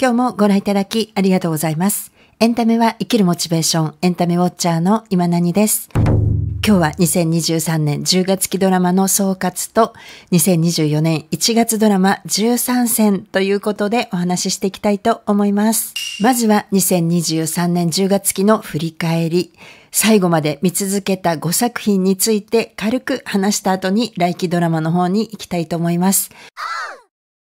今日もご覧いただきありがとうございます。エンタメは生きるモチベーション、エンタメウォッチャーの今何です。今日は2023年10月期ドラマの総括と2024年1月ドラマ13選ということでお話ししていきたいと思います。まずは2023年10月期の振り返り。最後まで見続けた5作品について軽く話した後に来期ドラマの方に行きたいと思います。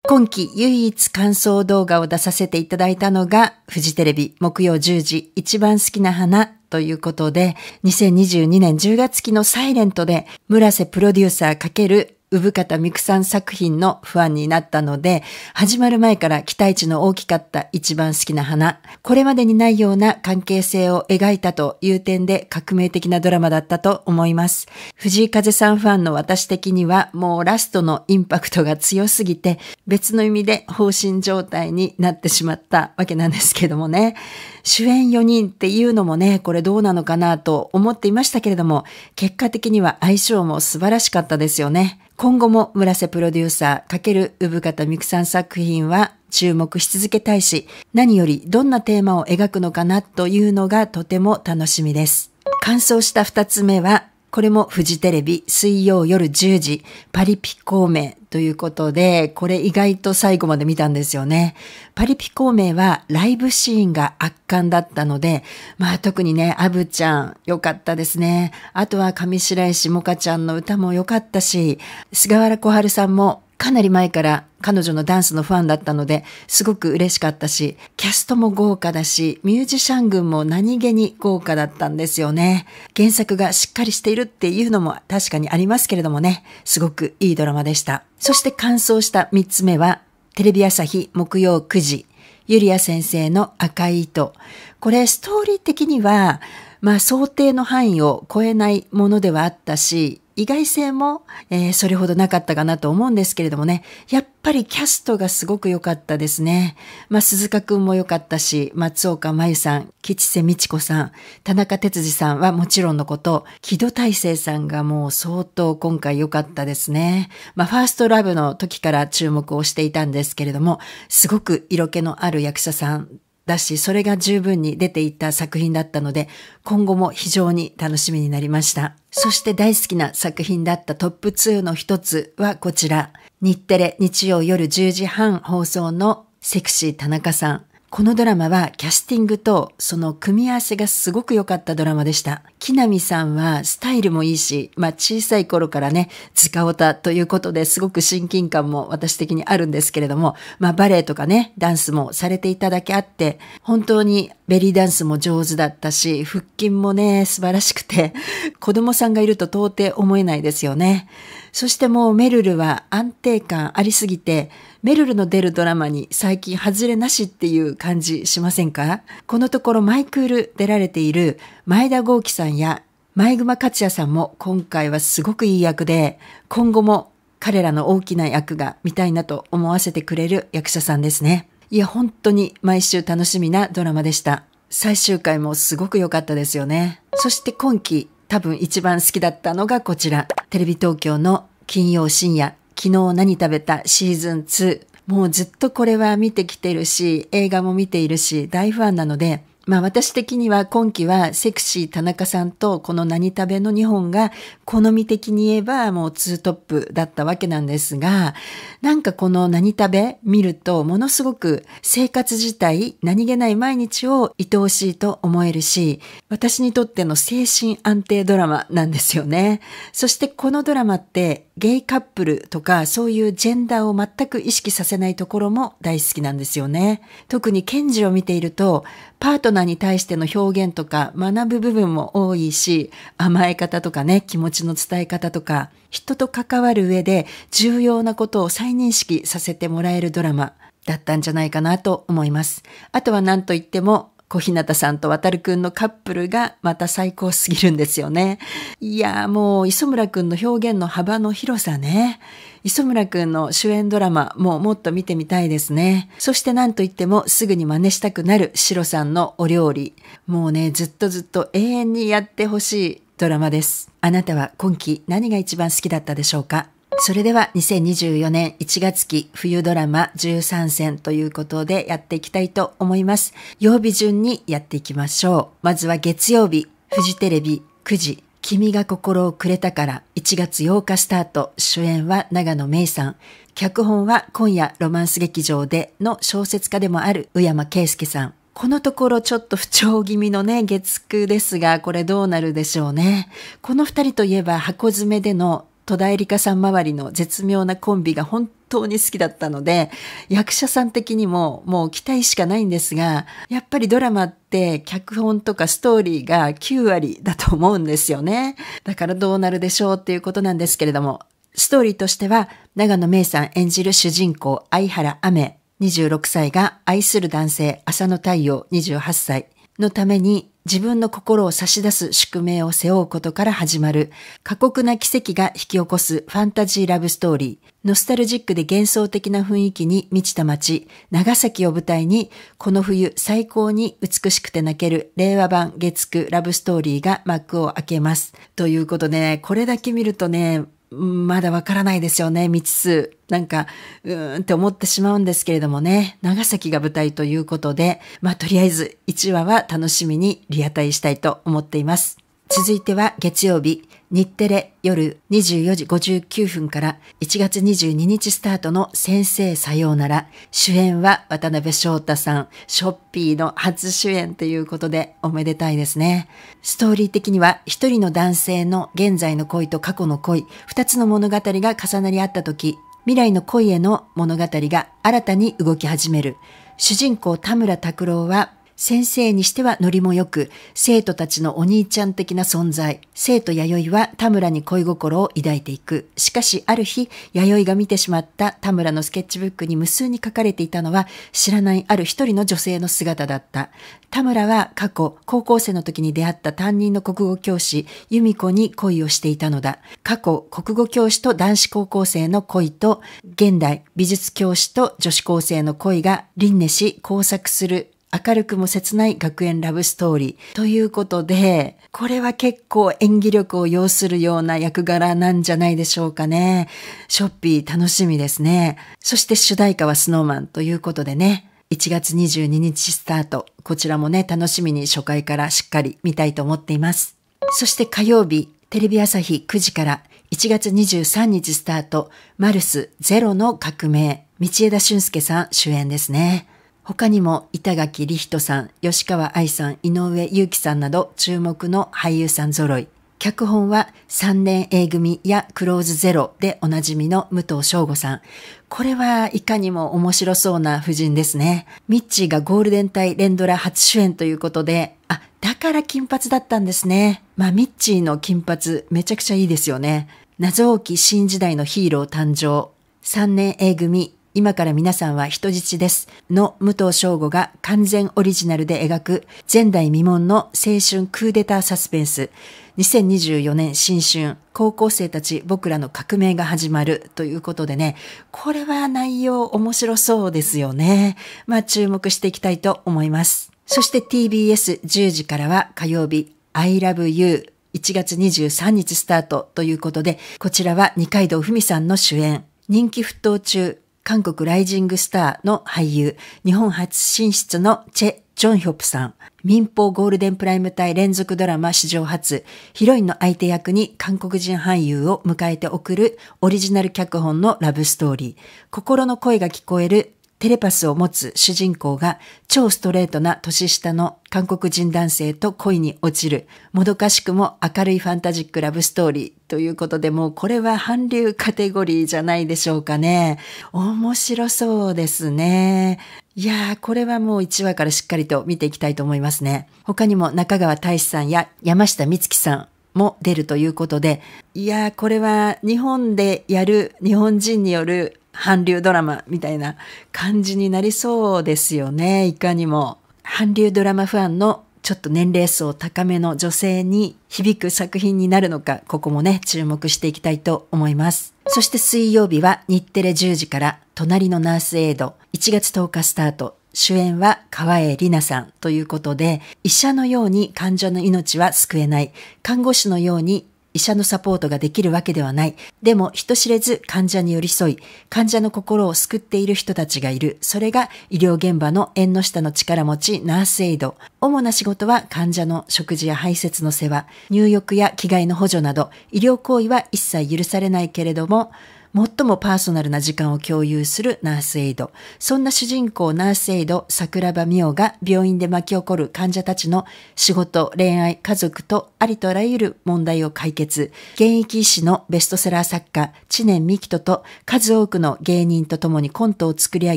今期唯一感想動画を出させていただいたのが、フジテレビ木曜10時一番好きな花ということで、2022年10月期のサイレントで、村瀬プロデューサー×産方美久さん作品のファンになったので、始まる前から期待値の大きかった一番好きな花、これまでにないような関係性を描いたという点で革命的なドラマだったと思います。藤井風さんファンの私的にはもうラストのインパクトが強すぎて、別の意味で放心状態になってしまったわけなんですけどもね。主演4人っていうのもね、これどうなのかなと思っていましたけれども、結果的には相性も素晴らしかったですよね。今後も村瀬プロデューサー×産方美久さん作品は注目し続けたいし、何よりどんなテーマを描くのかなというのがとても楽しみです。完走した二つ目は、これもフジテレビ水曜夜10時パリピ孔明ということで、これ意外と最後まで見たんですよね。パリピ孔明はライブシーンが圧巻だったので、まあ特にね、アブちゃん良かったですね。あとは上白石萌歌ちゃんの歌も良かったし、菅原小春さんもかなり前から彼女のダンスのファンだったので、すごく嬉しかったし、キャストも豪華だし、ミュージシャン群も何気に豪華だったんですよね。原作がしっかりしているっていうのも確かにありますけれどもね、すごくいいドラマでした。そして完走した三つ目は、テレビ朝日木曜9時、ゆりア先生の赤い糸。これストーリー的には、まあ想定の範囲を超えないものではあったし、意外性も、えー、それほどなかったかなと思うんですけれどもね、やっぱりキャストがすごく良かったですね。まあ、鈴鹿くんも良かったし、松岡真由さん、吉瀬美智子さん、田中哲司さんはもちろんのこと、木戸大成さんがもう相当今回良かったですね。まあ、ファーストラブの時から注目をしていたんですけれども、すごく色気のある役者さんだし、それが十分に出ていった作品だったので、今後も非常に楽しみになりました。そして大好きな作品だったトップ2の一つはこちら。日テレ日曜夜10時半放送のセクシー田中さん。このドラマはキャスティングとその組み合わせがすごく良かったドラマでした。木南さんはスタイルもいいし、まあ小さい頃からね、塚うたということですごく親近感も私的にあるんですけれども、まあバレエとかね、ダンスもされていただけあって、本当にベリーダンスも上手だったし、腹筋もね、素晴らしくて、子供さんがいると到底思えないですよね。そしてもうメルルは安定感ありすぎて、メルルの出るドラマに最近外れなしっていう感じしませんかこのところマイクール出られている前田豪樹さんや前熊克也さんも今回はすごくいい役で、今後も彼らの大きな役が見たいなと思わせてくれる役者さんですね。いや、本当に毎週楽しみなドラマでした。最終回もすごく良かったですよね。そして今季多分一番好きだったのがこちら。テレビ東京の金曜深夜、昨日何食べたシーズン2。もうずっとこれは見てきてるし、映画も見ているし、大ファンなので、まあ私的には今期はセクシー田中さんとこの何食べの日本が好み的に言えばもうツートップだったわけなんですが、なんかこの何食べ見るとものすごく生活自体何気ない毎日を愛おしいと思えるし、私にとっての精神安定ドラマなんですよね。そしてこのドラマってゲイカップルとかそういうジェンダーを全く意識させないところも大好きなんですよね。特にケンジを見ているとパートナーに対しての表現とか学ぶ部分も多いし、甘え方とかね、気持ちの伝え方とか、人と関わる上で重要なことを再認識させてもらえるドラマだったんじゃないかなと思います。あとは何といっても小日向さんと渡るくんのカップルがまた最高すぎるんですよね。いやもう磯村くんの表現の幅の広さね。磯村くんの主演ドラマももっと見てみたいですね。そして何と言ってもすぐに真似したくなるシロさんのお料理。もうね、ずっとずっと永遠にやってほしいドラマです。あなたは今季何が一番好きだったでしょうかそれでは2024年1月期冬ドラマ13選ということでやっていきたいと思います。曜日順にやっていきましょう。まずは月曜日、フジテレビ9時、君が心をくれたから1月8日スタート、主演は長野芽衣さん。脚本は今夜ロマンス劇場での小説家でもある宇山圭介さん。このところちょっと不調気味のね、月9ですが、これどうなるでしょうね。この二人といえば箱詰めでの戸田恵梨香さん周りの絶妙なコンビが本当に好きだったので、役者さん的にももう期待しかないんですが、やっぱりドラマって脚本とかストーリーが9割だと思うんですよね。だからどうなるでしょうっていうことなんですけれども、ストーリーとしては、長野芽郁さん演じる主人公、相原雨26歳が愛する男性、浅野太陽28歳。のために自分の心を差し出す宿命を背負うことから始まる過酷な奇跡が引き起こすファンタジーラブストーリー、ノスタルジックで幻想的な雰囲気に満ちた街、長崎を舞台にこの冬最高に美しくて泣ける令和版月9ラブストーリーが幕を開けます。ということで、ね、これだけ見るとね、まだわからないですよね、未知数。なんか、うーんって思ってしまうんですけれどもね、長崎が舞台ということで、まあとりあえず1話は楽しみにリアタイしたいと思っています。続いては月曜日、日テレ夜24時59分から1月22日スタートの先生さようなら。主演は渡辺翔太さん、ショッピーの初主演ということでおめでたいですね。ストーリー的には一人の男性の現在の恋と過去の恋、二つの物語が重なり合った時、未来の恋への物語が新たに動き始める。主人公田村拓郎は先生にしてはノリも良く、生徒たちのお兄ちゃん的な存在、生徒弥生は田村に恋心を抱いていく。しかしある日、弥生が見てしまった田村のスケッチブックに無数に書かれていたのは、知らないある一人の女性の姿だった。田村は過去、高校生の時に出会った担任の国語教師、由美子に恋をしていたのだ。過去、国語教師と男子高校生の恋と、現代、美術教師と女子高生の恋が輪廻し交錯する明るくも切ない学園ラブストーリーということで、これは結構演技力を要するような役柄なんじゃないでしょうかね。ショッピー楽しみですね。そして主題歌はスノーマンということでね。1月22日スタート。こちらもね、楽しみに初回からしっかり見たいと思っています。そして火曜日、テレビ朝日9時から1月23日スタート、マルスゼロの革命。道枝俊介さん主演ですね。他にも板垣理人さん、吉川愛さん、井上祐希さんなど注目の俳優さん揃い。脚本は三年 A 組やクローズゼロでおなじみの武藤翔吾さん。これはいかにも面白そうな夫人ですね。ミッチーがゴールデン帯連ドラ初主演ということで、あ、だから金髪だったんですね。まあミッチーの金髪めちゃくちゃいいですよね。謎多き新時代のヒーロー誕生。三年 A 組今から皆さんは人質です。の武藤翔吾が完全オリジナルで描く前代未聞の青春クーデターサスペンス。2024年新春、高校生たち僕らの革命が始まるということでね、これは内容面白そうですよね。まあ注目していきたいと思います。そして TBS10 時からは火曜日、I love you 1月23日スタートということで、こちらは二階堂ふみさんの主演、人気沸騰中韓国ライジングスターの俳優、日本初進出のチェ・ジョンヒョプさん、民放ゴールデンプライム帯連続ドラマ史上初、ヒロインの相手役に韓国人俳優を迎えて送るオリジナル脚本のラブストーリー、心の声が聞こえるテレパスを持つ主人公が超ストレートな年下の韓国人男性と恋に落ちる、もどかしくも明るいファンタジックラブストーリーということで、もうこれは韓流カテゴリーじゃないでしょうかね。面白そうですね。いやー、これはもう1話からしっかりと見ていきたいと思いますね。他にも中川大志さんや山下美月さん、も出るということで、いやー、これは日本でやる日本人による韓流ドラマみたいな感じになりそうですよね。いかにも。韓流ドラマファンのちょっと年齢層高めの女性に響く作品になるのか、ここもね、注目していきたいと思います。そして水曜日は日テレ10時から、隣のナースエイド、1月10日スタート、主演は川栄里奈さんということで、医者のように患者の命は救えない、看護師のように医者のサポートができるわけではない。でも人知れず患者に寄り添い、患者の心を救っている人たちがいる。それが医療現場の縁の下の力持ちナースエイド。主な仕事は患者の食事や排泄の世話、入浴や着替えの補助など、医療行為は一切許されないけれども、最もパーソナルな時間を共有するナースエイド。そんな主人公ナースエイド桜庭美桜が病院で巻き起こる患者たちの仕事、恋愛、家族とありとあらゆる問題を解決。現役医師のベストセラー作家、知念美希人と数多くの芸人と共にコントを作り上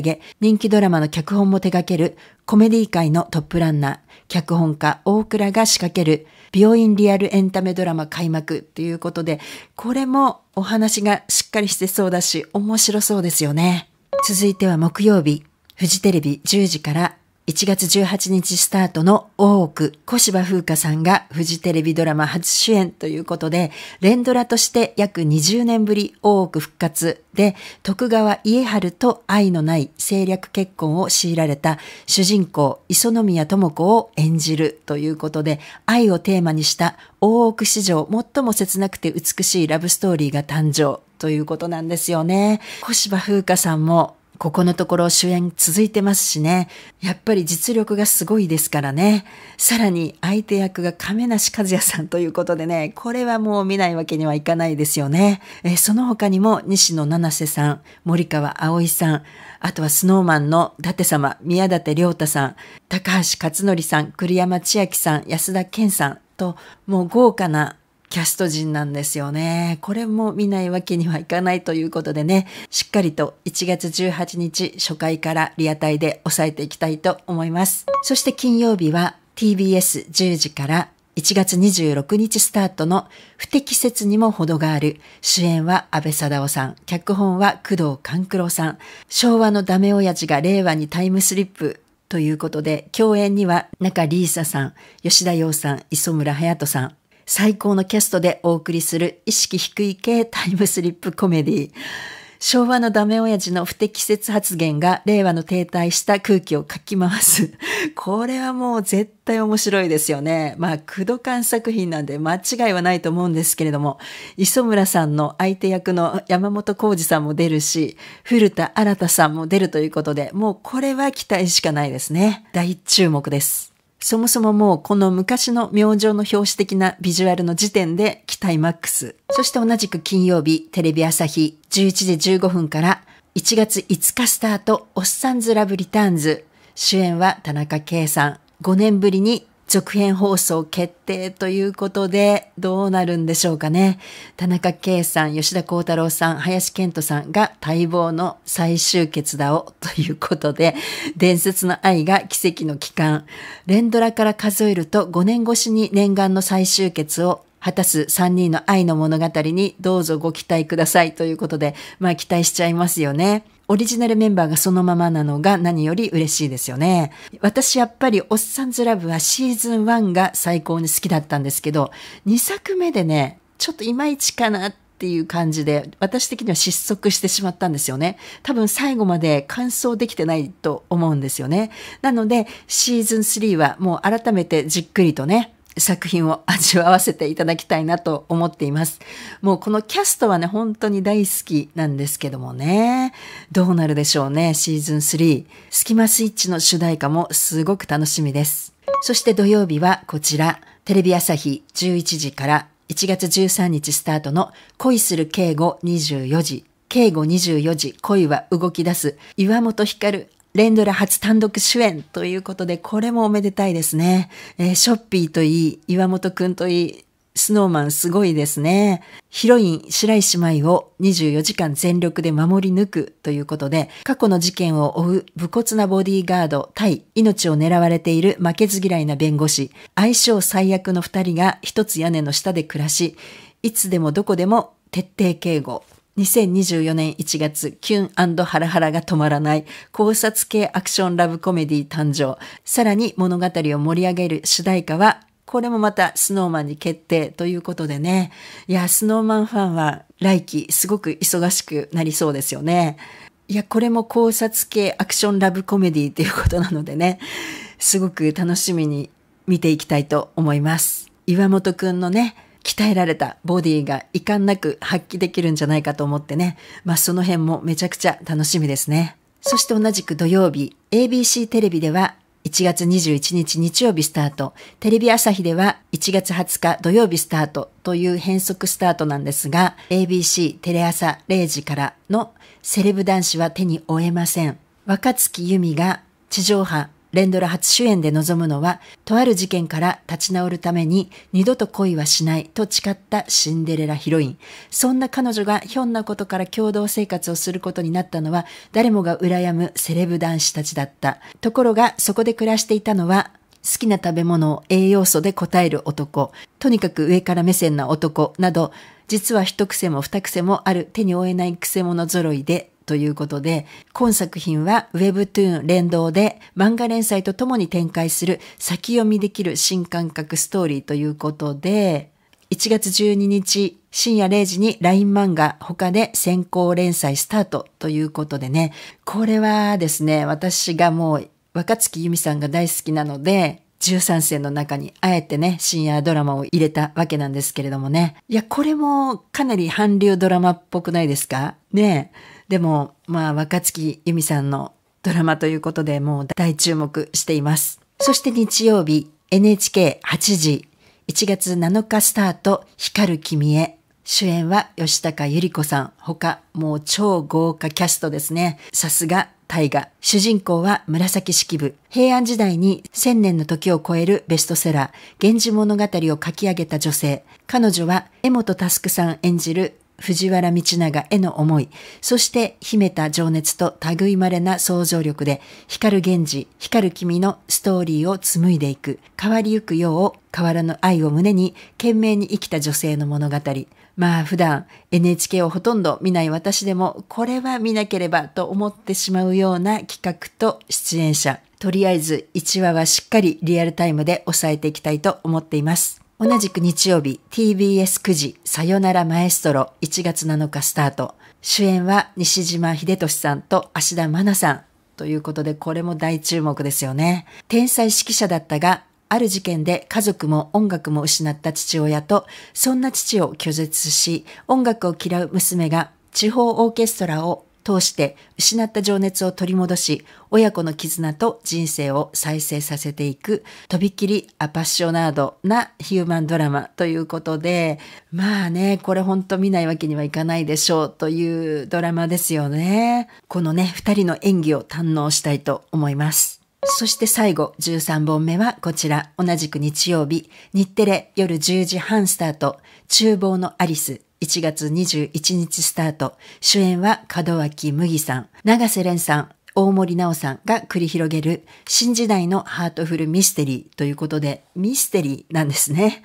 げ、人気ドラマの脚本も手掛けるコメディ界のトップランナー、脚本家大倉が仕掛ける病院リアルエンタメドラマ開幕ということで、これもお話がしっかりしてそうだし、面白そうですよね。続いては木曜日、フジテレビ10時から1月18日スタートの大奥小芝風花さんがフジテレビドラマ初主演ということで、連ドラとして約20年ぶり大奥復活で、徳川家春と愛のない政略結婚を強いられた主人公磯宮智子を演じるということで、愛をテーマにした大奥史上最も切なくて美しいラブストーリーが誕生ということなんですよね。小芝風花さんもここのところ主演続いてますしね。やっぱり実力がすごいですからね。さらに相手役が亀梨和也さんということでね、これはもう見ないわけにはいかないですよね。えその他にも西野七瀬さん、森川葵さん、あとはスノーマンの伊達様、宮舘良太さん、高橋克典さん、栗山千明さん、安田健さんと、もう豪華なキャスト陣なんですよね。これも見ないわけにはいかないということでね、しっかりと1月18日初回からリアタイで抑えていきたいと思います。そして金曜日は TBS10 時から1月26日スタートの不適切にも程がある主演は安倍貞夫さん、脚本は工藤勘九郎さん、昭和のダメ親父が令和にタイムスリップということで、共演には中里依紗さん、吉田洋さん、磯村隼人さん、最高のキャストでお送りする意識低い系タイムスリップコメディ昭和のダメ親父の不適切発言が令和の停滞した空気をかき回す。これはもう絶対面白いですよね。まあ、駆動感作品なんで間違いはないと思うんですけれども、磯村さんの相手役の山本浩二さんも出るし、古田新太さんも出るということで、もうこれは期待しかないですね。大注目です。そもそももうこの昔の明星の表紙的なビジュアルの時点で期待マックス。そして同じく金曜日、テレビ朝日11時15分から1月5日スタート、おっさんずラブリターンズ。主演は田中圭さん。5年ぶりに続編放送決定ということで、どうなるんでしょうかね。田中圭さん、吉田幸太郎さん、林健人さんが待望の最終決だをということで、伝説の愛が奇跡の期間。連ドラから数えると5年越しに念願の最終決を果たす3人の愛の物語にどうぞご期待くださいということで、まあ期待しちゃいますよね。オリジナルメンバーがそのままなのが何より嬉しいですよね。私やっぱりおっさんずラブはシーズン1が最高に好きだったんですけど、2作目でね、ちょっといまいちかなっていう感じで、私的には失速してしまったんですよね。多分最後まで完走できてないと思うんですよね。なので、シーズン3はもう改めてじっくりとね、作品を味わわせていただきたいなと思っています。もうこのキャストはね、本当に大好きなんですけどもね。どうなるでしょうね、シーズン3。スキマスイッチの主題歌もすごく楽しみです。そして土曜日はこちら、テレビ朝日11時から1月13日スタートの恋する敬語24時、敬語24時恋は動き出す岩本光連ドラ初単独主演ということで、これもおめでたいですね。えー、ショッピーといい、岩本くんといい、スノーマンすごいですね。ヒロイン白石舞を24時間全力で守り抜くということで、過去の事件を追う武骨なボディーガード対命を狙われている負けず嫌いな弁護士、相性最悪の2人が一つ屋根の下で暮らし、いつでもどこでも徹底警護2024年1月、キュンハラハラが止まらない考察系アクションラブコメディ誕生。さらに物語を盛り上げる主題歌は、これもまたスノーマンに決定ということでね。いや、スノーマンファンは来季すごく忙しくなりそうですよね。いや、これも考察系アクションラブコメディということなのでね、すごく楽しみに見ていきたいと思います。岩本くんのね、鍛えられたボディが遺憾なく発揮できるんじゃないかと思ってね、まあ、その辺もめちゃくちゃ楽しみですね。そして同じく土曜日、ABC テレビでは1月21日日曜日スタート、テレビ朝日では1月20日土曜日スタートという変則スタートなんですが、ABC テレ朝0時からのセレブ男子は手に負えません。若月由美が地上波連ドラ初主演で臨むのは、とある事件から立ち直るために二度と恋はしないと誓ったシンデレラヒロイン。そんな彼女がひょんなことから共同生活をすることになったのは、誰もが羨むセレブ男子たちだった。ところが、そこで暮らしていたのは、好きな食べ物を栄養素で答える男、とにかく上から目線な男など、実は一癖も二癖もある手に負えない癖者揃いでということで、今作品は Webtoon 連動で漫画連載とともに展開する先読みできる新感覚ストーリーということで、1月12日深夜0時に LINE 漫画他で先行連載スタートということでね、これはですね、私がもう若月由美さんが大好きなので、13世の中にあえてね、深夜ドラマを入れたわけなんですけれどもね。いや、これもかなり韓流ドラマっぽくないですかねえ。でも、まあ、若月由美さんのドラマということでもう大注目しています。そして日曜日、NHK8 時、1月7日スタート、光る君へ。主演は吉高由里子さん、他、もう超豪華キャストですね。さすが大河。主人公は紫式部。平安時代に千年の時を超えるベストセラー、源氏物語を書き上げた女性。彼女は江本佑さん演じる藤原道長への思い、そして秘めた情熱と類まれな想像力で、光る源氏、光る君のストーリーを紡いでいく、変わりゆく世を変わらぬ愛を胸に、懸命に生きた女性の物語。まあ普段 NHK をほとんど見ない私でも、これは見なければと思ってしまうような企画と出演者。とりあえず1話はしっかりリアルタイムで抑えていきたいと思っています。同じく日曜日 TBS9 時さよならマエストロ1月7日スタート。主演は西島秀俊さんと芦田愛菜さん。ということで、これも大注目ですよね。天才指揮者だったが、ある事件で家族も音楽も失った父親と、そんな父を拒絶し、音楽を嫌う娘が地方オーケストラを通して失った情熱を取り戻し、親子の絆と人生を再生させていく、とびきりアパッショナードなヒューマンドラマということで、まあね、これほんと見ないわけにはいかないでしょうというドラマですよね。このね、二人の演技を堪能したいと思います。そして最後、13本目はこちら、同じく日曜日、日テレ夜10時半スタート、厨房のアリス、1月21日スタート。主演は門脇麦さん、永瀬廉さん、大森奈緒さんが繰り広げる新時代のハートフルミステリーということで、ミステリーなんですね。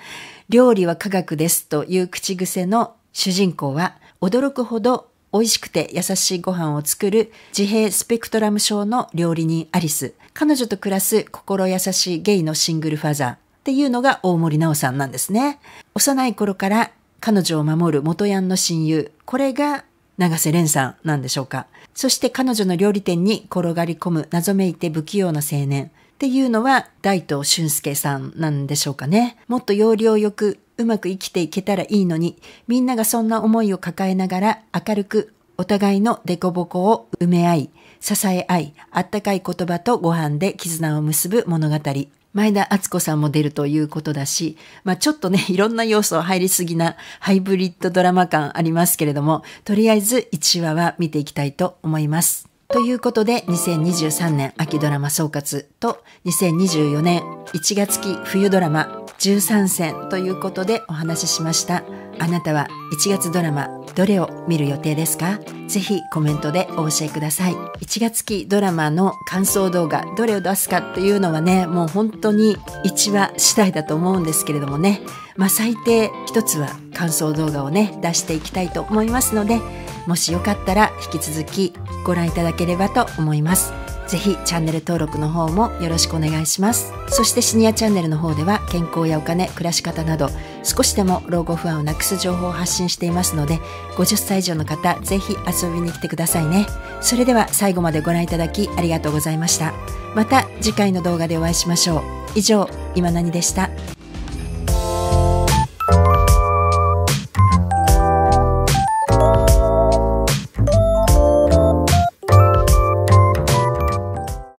料理は科学ですという口癖の主人公は驚くほど美味しくて優しいご飯を作る自閉スペクトラム症の料理人アリス。彼女と暮らす心優しいゲイのシングルファザーっていうのが大森奈緒さんなんですね。幼い頃から彼女を守る元ヤンの親友、これが永瀬廉さんなんでしょうか。そして彼女の料理店に転がり込む謎めいて不器用な青年っていうのは大東俊介さんなんでしょうかね。もっと要領よくうまく生きていけたらいいのに、みんながそんな思いを抱えながら明るくお互いの凸凹を埋め合い、支え合い、あったかい言葉とご飯で絆を結ぶ物語。前田敦子さんも出るということだし、まあ、ちょっとね、いろんな要素入りすぎなハイブリッドドラマ感ありますけれども、とりあえず1話は見ていきたいと思います。ということで、2023年秋ドラマ総括と、2024年1月期冬ドラマ13選ということでお話ししました。あなたは1月ドラマどれを見る予定ですかぜひコメントでお教えください。1月期ドラマの感想動画どれを出すかっていうのはね、もう本当に1話次第だと思うんですけれどもね、まあ最低1つは感想動画をね、出していきたいと思いますので、もしよかったら引き続きご覧いただければと思います。ぜひチャンネル登録の方もよろしくお願いします。そしてシニアチャンネルの方では健康やお金、暮らし方など少しでも老後不安をなくす情報を発信していますので50歳以上の方ぜひ遊びに来てくださいね。それでは最後までご覧いただきありがとうございました。また次回の動画でお会いしましょう。以上、今何でした。